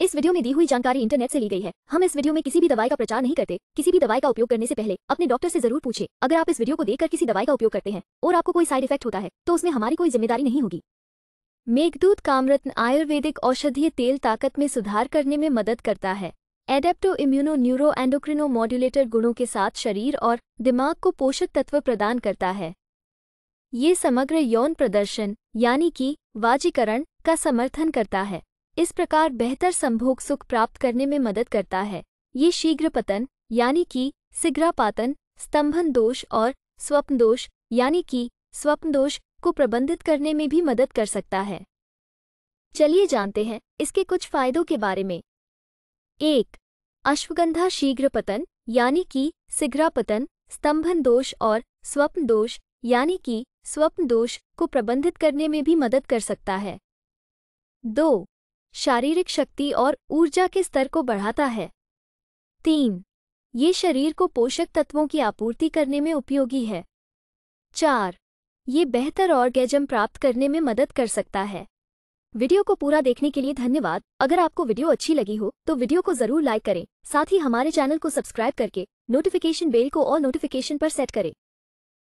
इस वीडियो में दी हुई जानकारी इंटरनेट से ली गई है हम इस वीडियो में किसी भी दवाई का प्रचार नहीं करते किसी भी दवाई का उपयोग करने से पहले अपने डॉक्टर से जरूर पूछे अगर आप इस वीडियो को देखकर किसी दवाई का उपयोग करते हैं और आपको कोई साइड इफेक्ट होता है तो उसमें हमारी कोई जिम्मेदारी नहीं होगी मेघदूत कामरत्न आयुर्वेदिक औषधीय तेल ताकत में सुधार करने में मदद करता है adapto immuno neuro endocrino modulator गुणों के साथ शरीर और दिमाग को पोषक तत्व प्रदान करता है ये समग्र यौन प्रदर्शन यानी कि वाजीकरण का समर्थन करता है इस प्रकार बेहतर संभोग सुख प्राप्त करने में मदद करता है ये शीघ्र पतन यानी कि शीघ्रापातन स्तंभन दोष और स्वप्न दोष यानी कि स्वप्न दोष को प्रबंधित करने में भी मदद कर सकता है चलिए जानते हैं इसके कुछ फायदों के बारे में एक अश्वगंधा शीघ्र पतन यानी कि शीघ्रापतन स्तंभन दोष और स्वप्न दोष यानी कि स्वप्न दोष को प्रबंधित करने में भी मदद कर सकता है दो शारीरिक शक्ति और ऊर्जा के स्तर को बढ़ाता है तीन ये शरीर को पोषक तत्वों की आपूर्ति करने में उपयोगी है चार ये बेहतर ऑर्गेजम प्राप्त करने में मदद कर सकता है वीडियो को पूरा देखने के लिए धन्यवाद अगर आपको वीडियो अच्छी लगी हो तो वीडियो को जरूर लाइक करें साथ ही हमारे चैनल को सब्सक्राइब करके नोटिफिकेशन बेल को और नोटिफिकेशन पर सेट करें